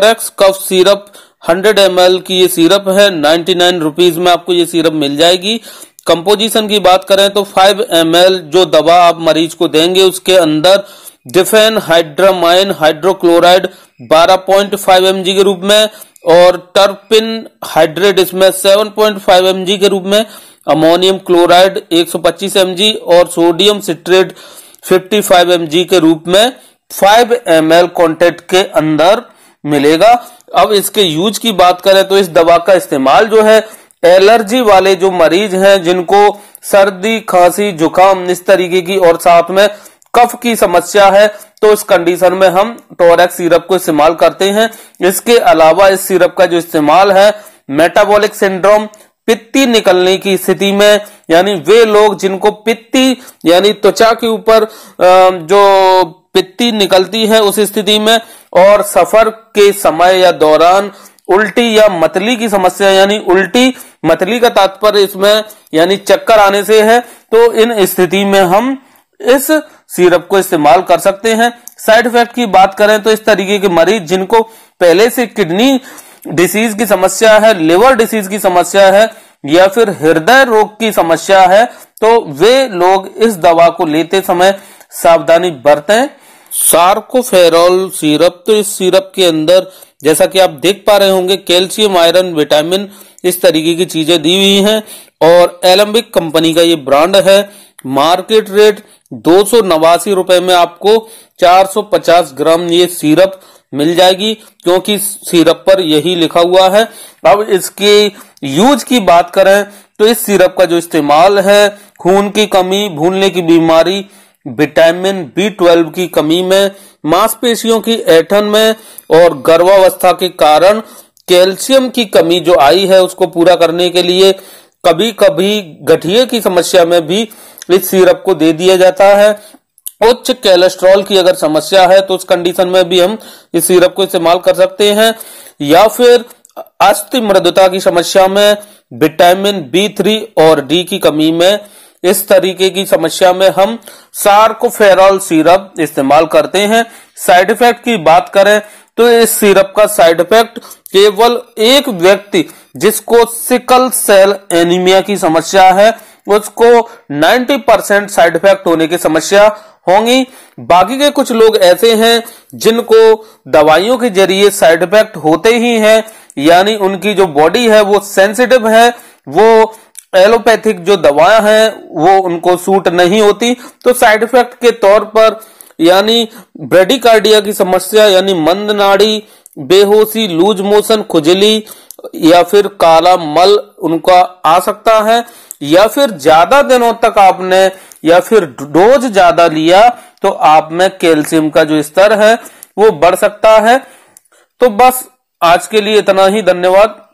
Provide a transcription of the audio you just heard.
borax cough syrup 100 M की ये syrup है 99 रुपीस में आपको ये सीरप मिल जाएगी कंपोजिशन की बात करें तो 5 एम जो दवा आप मरीज को देंगे उसके अंदर डिफेन हाइड्रामाइन हाइड्रोक्लोराइड 12.5 पॉइंट के रूप में और टर्पिन हाइड्रेट इसमें 7.5 पॉइंट के रूप में अमोनियम क्लोराइड 125 सौ और सोडियम सिट्रेट 55 फाइव के रूप में 5 एम एल के अंदर मिलेगा अब इसके यूज की बात करें तो इस दवा का इस्तेमाल जो है एलर्जी वाले जो मरीज हैं जिनको सर्दी खांसी जुकाम इस तरीके की और साथ में कफ की समस्या है तो इस कंडीशन में हम टोरेक्स सिरप को इस्तेमाल करते हैं इसके अलावा इस सिरप का जो इस्तेमाल है मेटाबॉलिक सिंड्रोम पित्ती निकलने की स्थिति में यानी वे लोग जिनको पित्ती यानी त्वचा के ऊपर जो पित्ती निकलती है उस स्थिति में और सफर के समय या दौरान उल्टी या मतली की समस्या यानी उल्टी मतली का तात्पर्य इसमें यानी चक्कर आने से है तो इन स्थिति में हम इस सिरप को इस्तेमाल कर सकते हैं साइड इफेक्ट की बात करें तो इस तरीके के मरीज जिनको पहले से किडनी डिसीज की समस्या है लिवर डिसीज की समस्या है या फिर हृदय रोग की समस्या है तो वे लोग इस दवा को लेते समय सावधानी बरतें सार्कोफेरॉल सिरप तो इस सिरप के अंदर जैसा कि आप देख पा रहे होंगे कैल्शियम आयरन विटामिन इस तरीके की चीजें दी हुई हैं और एलम्बिक कंपनी का ये ब्रांड है मार्केट रेट दो रुपए में आपको 450 ग्राम ये सिरप मिल जाएगी क्योंकि सिरप पर यही लिखा हुआ है अब इसके यूज की बात करें तो इस सिरप का जो इस्तेमाल है खून की कमी भूलने की बीमारी विटामिन बी ट्वेल्व की कमी में मांसपेशियों की ऐठन में और गर्भावस्था के कारण कैल्शियम की कमी जो आई है उसको पूरा करने के लिए कभी कभी गठिए की समस्या में भी इस सिरप को दे दिया जाता है उच्च कैलेस्ट्रॉल की अगर समस्या है तो उस कंडीशन में भी हम इस सिरप को इस्तेमाल कर सकते हैं या फिर अस्थि मृदता की समस्या में विटामिन बी थ्री और डी की कमी में इस तरीके की समस्या में हम सार्कोफेरॉल सिरप इस्तेमाल करते हैं साइड इफेक्ट की बात करें तो इस सिरप का साइड इफेक्ट केवल एक व्यक्ति जिसको सिकल सेल एनीमिया की समस्या है उसको 90 परसेंट साइड इफेक्ट होने की समस्या होंगी बाकी के कुछ लोग ऐसे हैं जिनको दवाइयों के जरिए साइड इफेक्ट होते ही हैं यानी उनकी जो बॉडी है वो सेंसिटिव है वो एलोपैथिक जो दवाएं हैं वो उनको सूट नहीं होती तो साइड इफेक्ट के तौर पर यानी ब्रेडिकार्डिया की समस्या यानी मंद नाड़ी बेहोशी लूज मोशन खुजली या फिर काला मल उनका आ सकता है या फिर ज्यादा दिनों तक आपने या फिर डोज ज्यादा लिया तो आप में कैल्शियम का जो स्तर है वो बढ़ सकता है तो बस आज के लिए इतना ही धन्यवाद